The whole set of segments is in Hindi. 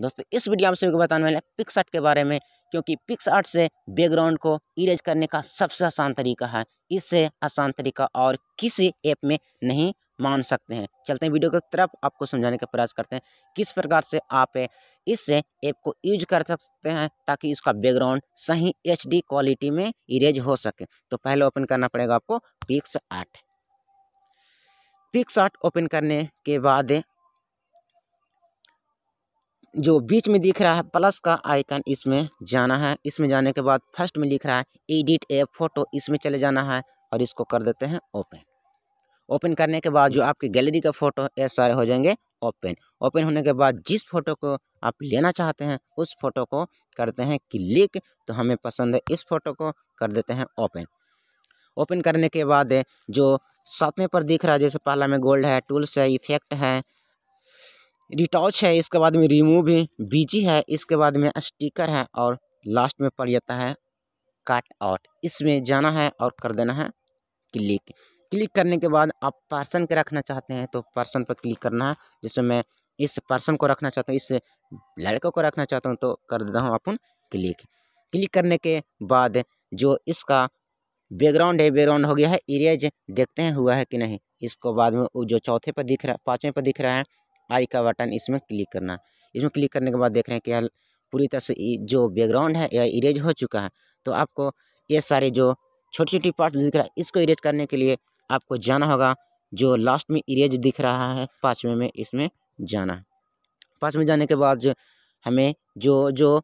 दोस्तों इस वीडियो में सभी बताने वाले पिक्स आर्ट के बारे में क्योंकि पिक्स से बैकग्राउंड को इरेज करने का सबसे आसान तरीका है इससे आसान तरीका और किसी ऐप में नहीं मान सकते हैं चलते हैं वीडियो की तरफ आपको समझाने का प्रयास करते हैं किस प्रकार से आप इससे ऐप को यूज कर सकते हैं ताकि इसका बैकग्राउंड सही एच क्वालिटी में इरेज हो सके तो पहले ओपन करना पड़ेगा आपको PicsArt PicsArt open करने के बाद जो बीच में दिख रहा है प्लस का आइकन इसमें जाना है इसमें जाने के बाद फर्स्ट में लिख रहा है एडिट ए फोटो इसमें चले जाना है और इसको कर देते हैं ओपन ओपन करने के बाद जो आपकी गैलरी का फ़ोटो ये सारे हो जाएंगे ओपन ओपन होने के बाद जिस फोटो को आप लेना चाहते हैं उस फोटो को करते हैं क्लिक तो हमें पसंद है इस फोटो को कर देते हैं ओपन ओपन करने के बाद जो सातवें पर दिख रहा है जैसे पहला में गोल्ड है टूल्स है इफेक्ट है रिटॉच है इसके बाद में रिमूव है बीजी है इसके बाद में स्टिकर है और लास्ट में पड़ जाता है कट आउट इसमें जाना है और कर देना है क्लिक क्लिक करने के बाद आप पर्सन के रखना चाहते हैं तो पर्सन पर क्लिक करना है जिसमें मैं इस पर्सन को रखना चाहता हूँ इस लड़के को रखना चाहता हूँ तो कर देता हूँ अपन क्लिक क्लिक करने के बाद जो इसका बैकग्राउंड है बैकग्राउंड हो गया है इरेज देखते हैं हुआ है कि नहीं इसको बाद में जो चौथे पर दिख रहा है पाँचवें पर दिख रहा है आई का बटन इसमें क्लिक करना इसमें क्लिक करने के बाद देख रहे हैं कि यार पूरी तरह से जो बैकग्राउंड है यह इरेज हो चुका है तो आपको ये सारे जो छोटी छोटी पार्ट दिख रहा है इसको इरेज करने के लिए आपको जाना होगा जो लास्ट में इरेज दिख रहा है पाँचवें में इसमें जाना है पाँच में जाने के बाद जो हमें जो जो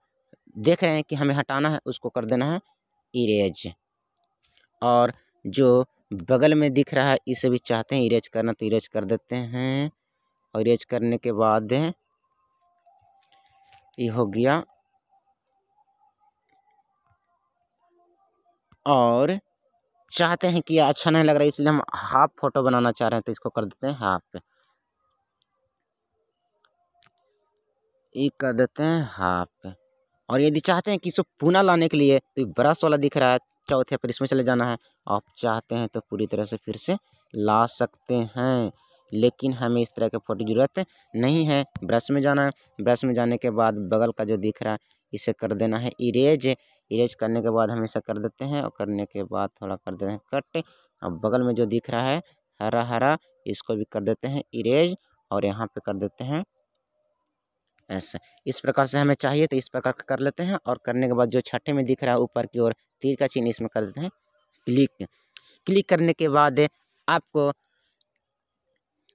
देख रहे हैं कि हमें हटाना है उसको कर देना है इरेज और जो बगल में दिख रहा है इसे भी चाहते हैं इरेज करना तो इरेज कर देते हैं और एज करने के बाद ये हो गया और चाहते हैं कि अच्छा नहीं लग रहा है इसलिए हम हाफ फोटो बनाना चाह रहे हैं तो इसको कर देते हैं हाफ पे ये कर देते हैं हाफ पे और यदि चाहते हैं कि इसको पूना लाने के लिए तो ब्रश वाला दिख रहा है चौथे पर इसमें चले जाना है आप चाहते हैं तो पूरी तरह से फिर से ला सकते हैं लेकिन हमें इस तरह के फोटो ज़रूरत नहीं है ब्रश में जाना है ब्रश में जाने के बाद बगल का जो दिख रहा है इसे कर देना है इरेज इरेज करने के बाद हम इसे कर देते हैं और करने के बाद थोड़ा कर देते हैं कट और बगल में जो दिख रहा है हरा हरा इसको भी कर देते हैं इरेज और यहाँ पे कर देते हैं ऐसे इस प्रकार से हमें चाहिए तो इस प्रकार कर लेते हैं और करने के बाद जो छठे में दिख रहा है ऊपर की ओर तीर का चिन्ह इसमें कर देते हैं क्लिक क्लिक करने के बाद आपको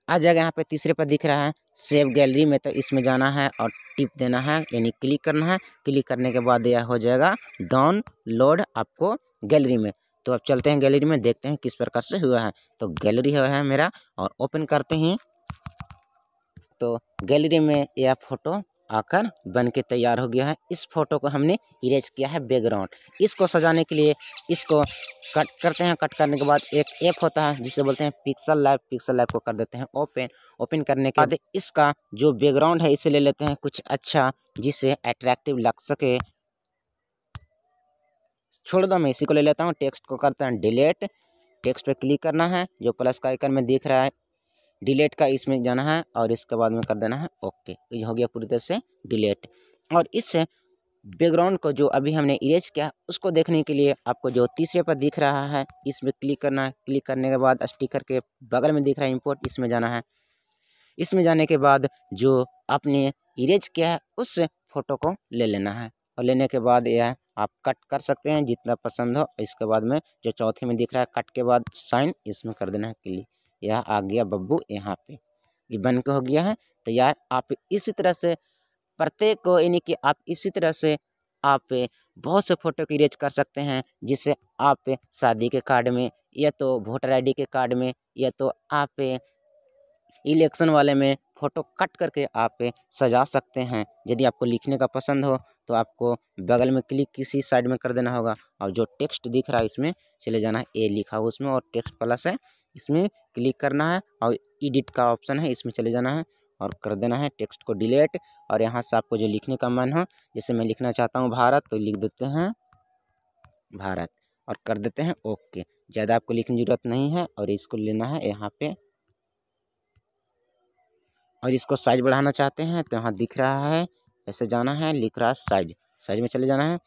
आ जाएगा यहाँ पे तीसरे पर दिख रहा है सेव गैलरी में तो इसमें जाना है और टिप देना है यानी क्लिक करना है क्लिक करने के बाद यह हो जाएगा डाउनलोड आपको गैलरी में तो अब चलते हैं गैलरी में देखते हैं किस प्रकार से हुआ है तो गैलरी हुआ है मेरा और ओपन करते हैं तो गैलरी में यह फोटो आकर बन के तैयार हो गया है इस फोटो को हमने इरेज किया है बैकग्राउंड इसको सजाने के लिए इसको कट करते हैं कट करने के बाद एक ऐप होता है जिसे बोलते हैं पिक्सल लाइव पिक्सल लाइव को कर देते हैं ओपन ओपन करने के बाद इसका जो बैकग्राउंड है इसे ले लेते हैं कुछ अच्छा जिसे अट्रैक्टिव लग सके छोड़ दो मैं इसी को ले लेता हूँ टेक्स्ट को करते हैं डिलेट टेक्स्ट पर क्लिक करना है जो प्लस का आइकन में दिख रहा है डिलेट का इसमें जाना है और इसके बाद में कर देना है ओके तो ये हो गया पूरी तरह से डिलेट और इस बैकग्राउंड को जो अभी हमने इरेज किया उसको देखने के लिए आपको जो तीसरे पर दिख रहा है इसमें क्लिक करना है क्लिक करने के बाद स्टिकर के बगल में दिख रहा है इम्पोर्ट इसमें जाना है इसमें जाने के बाद जो आपने इरेज किया है उस फोटो को ले लेना है और लेने के बाद यह आप कट कर सकते हैं जितना पसंद हो इसके बाद में जो चौथे में दिख रहा है कट के बाद साइन इसमें कर देना है क्लिक यह आ गया बब्बू यहाँ पे ये बन के हो गया है तैयार आप इसी तरह से प्रत्येक को यानी कि आप इसी तरह से आप बहुत से फोटो की रेज कर सकते हैं जिसे आप शादी के कार्ड में या तो वोटर आईडी के कार्ड में या तो आप इलेक्शन वाले में फ़ोटो कट करके आप सजा सकते हैं यदि आपको लिखने का पसंद हो तो आपको बगल में क्लिक किसी साइड में कर देना होगा और जो टेक्स्ट दिख रहा है इसमें चले जाना है ए लिखा हो उसमें और टेक्स्ट प्लस है इसमें क्लिक करना है और एडिट का ऑप्शन है इसमें चले जाना है और कर देना है टेक्स्ट को डिलीट और यहाँ से आपको जो लिखने का मन हो जैसे मैं लिखना चाहता हूँ भारत तो लिख देते हैं भारत और कर देते हैं ओके ज़्यादा आपको लिखने की ज़रूरत नहीं है और इसको लेना है यहाँ पे और इसको साइज बढ़ाना चाहते हैं तो यहाँ दिख रहा है ऐसे जाना है लिख रहा है साइज साइज में चले जाना है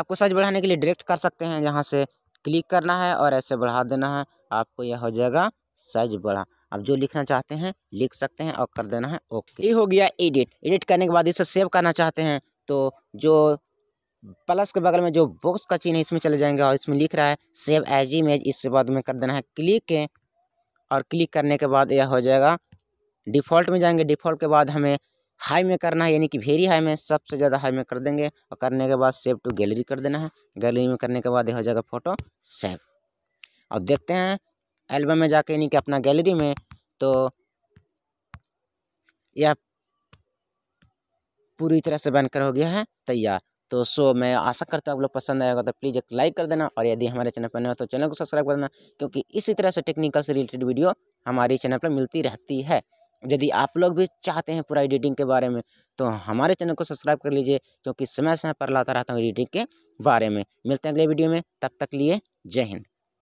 आपको साइज बढ़ाने के लिए डायरेक्ट कर सकते हैं यहाँ से क्लिक करना है और ऐसे बढ़ा देना है आपको यह हो जाएगा साइज बड़ा आप जो लिखना चाहते हैं लिख सकते हैं और कर देना है ओके ये हो गया एडिट एडिट करने के बाद इसे सेव करना चाहते हैं तो जो प्लस के बगल में जो बॉक्स का चीन है इसमें चले जाएंगे और इसमें लिख रहा है सेव एज इमेज इसके बाद में कर देना है क्लिक और क्लिक करने के बाद यह हो जाएगा डिफ़ॉल्ट में जाएंगे डिफ़ॉल्ट के बाद हमें हाई में करना है यानी कि वेरी हाई में सबसे ज़्यादा हाई में कर देंगे और करने के बाद सेव टू गैलरी कर देना है गैलरी में करने के बाद हो जाएगा फोटो सेव अब देखते हैं एल्बम में जाके यानी कि अपना गैलरी में तो यह पूरी तरह से बनकर हो गया है तैयार तो सो मैं आशा करता हूँ आप लोग पसंद आएगा तो प्लीज़ एक लाइक कर देना और यदि हमारे चैनल पर नहीं हो तो चैनल को सब्सक्राइब कर देना क्योंकि इसी तरह से टेक्निकल से रिलेटेड वीडियो हमारे चैनल पर मिलती रहती है यदि आप लोग भी चाहते हैं पूरा एडिटिंग के बारे में तो हमारे चैनल को सब्सक्राइब कर लीजिए क्योंकि समय समय पर लाता रहता हूँ एडिटिंग के बारे में मिलते हैं अगले वीडियो में तब तक लिए जय हिंद